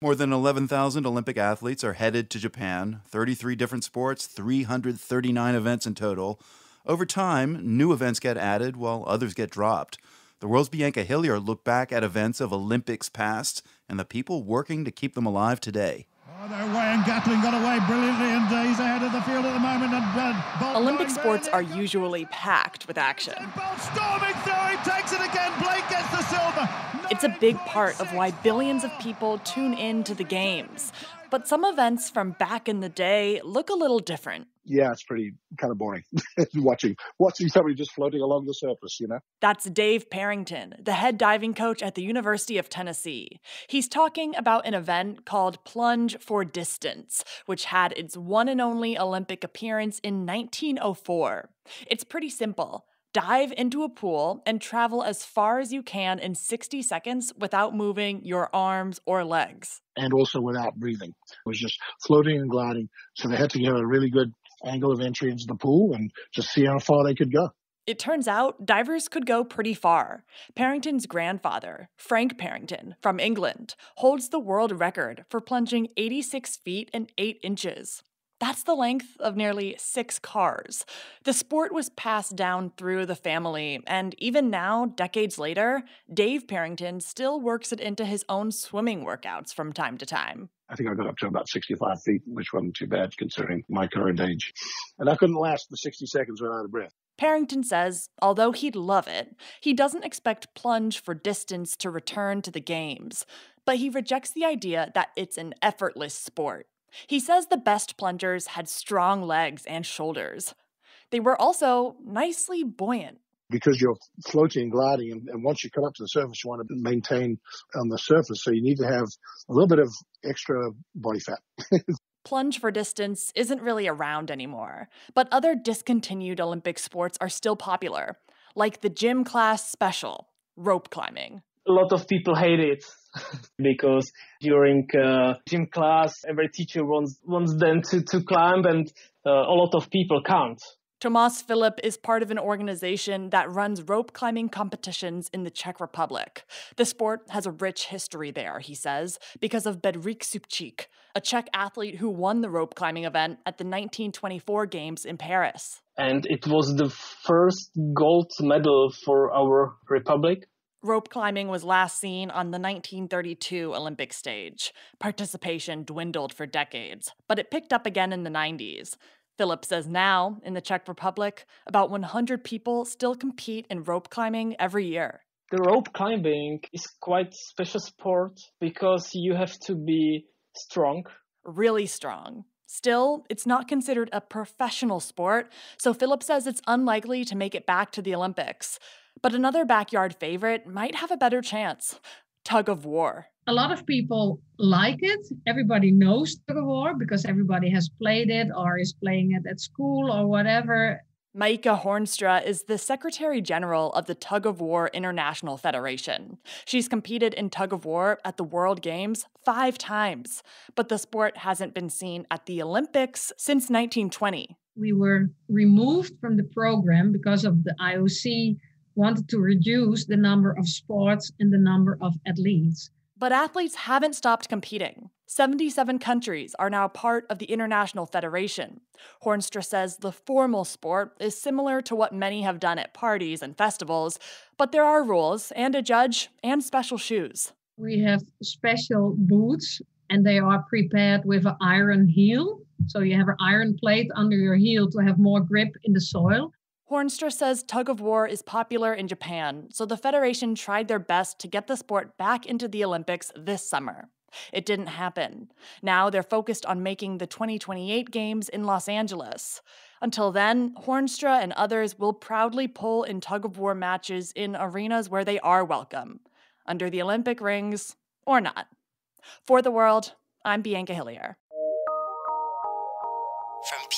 More than 11,000 Olympic athletes are headed to Japan, 33 different sports, 339 events in total. Over time, new events get added while others get dropped. The world's Bianca Hillier looked back at events of Olympics past and the people working to keep them alive today. Oh, and got away brilliantly, and he's ahead of the field at the moment. And, uh, Olympic sports are usually packed with action. Bolt storming through, he takes it again. Blake gets the silver. It's a big part of why billions of people tune in to the games. But some events from back in the day look a little different. Yeah, it's pretty kind of boring watching watching somebody just floating along the surface, you know. That's Dave Parrington, the head diving coach at the University of Tennessee. He's talking about an event called Plunge for Distance, which had its one and only Olympic appearance in 1904. It's pretty simple dive into a pool and travel as far as you can in 60 seconds without moving your arms or legs. And also without breathing. It was just floating and gliding. So they had to get a really good angle of entry into the pool and just see how far they could go. It turns out divers could go pretty far. Parrington's grandfather, Frank Parrington, from England, holds the world record for plunging 86 feet and 8 inches. That's the length of nearly six cars. The sport was passed down through the family, and even now, decades later, Dave Parrington still works it into his own swimming workouts from time to time. I think I got up to about 65 feet, which wasn't too bad considering my current age. And I couldn't last the 60 seconds without a breath. Parrington says, although he'd love it, he doesn't expect plunge for distance to return to the games. But he rejects the idea that it's an effortless sport. He says the best plungers had strong legs and shoulders. They were also nicely buoyant. Because you're floating gliding, and, and once you come up to the surface, you want to maintain on the surface. So you need to have a little bit of extra body fat. Plunge for distance isn't really around anymore, but other discontinued Olympic sports are still popular, like the gym class special, rope climbing a lot of people hate it because during uh, gym class, every teacher wants wants them to to climb, and uh, a lot of people can't. Tomas Philip is part of an organization that runs rope climbing competitions in the Czech Republic. The sport has a rich history there, he says, because of Bedrik Supcik, a Czech athlete who won the rope climbing event at the 1924 Games in Paris. And it was the first gold medal for our republic Rope climbing was last seen on the 1932 Olympic stage. Participation dwindled for decades, but it picked up again in the 90s. Philip says now, in the Czech Republic, about 100 people still compete in rope climbing every year. The rope climbing is quite special sport because you have to be strong. Really strong. Still, it's not considered a professional sport, so Phillips says it's unlikely to make it back to the Olympics. But another backyard favorite might have a better chance tug of war. A lot of people like it. Everybody knows tug of war because everybody has played it or is playing it at school or whatever. Maika Hornstra is the Secretary General of the Tug of War International Federation. She's competed in tug of war at the World Games five times, but the sport hasn't been seen at the Olympics since 1920. We were removed from the program because of the IOC wanted to reduce the number of sports and the number of athletes. But athletes haven't stopped competing. 77 countries are now part of the International Federation. Hornstra says the formal sport is similar to what many have done at parties and festivals, but there are rules and a judge and special shoes. We have special boots, and they are prepared with an iron heel. So you have an iron plate under your heel to have more grip in the soil. Hornstra says tug of war is popular in Japan, so the Federation tried their best to get the sport back into the Olympics this summer. It didn't happen. Now they're focused on making the 2028 games in Los Angeles. Until then, Hornstra and others will proudly pull in tug of war matches in arenas where they are welcome, under the Olympic rings or not. For the world, I'm Bianca Hillier. From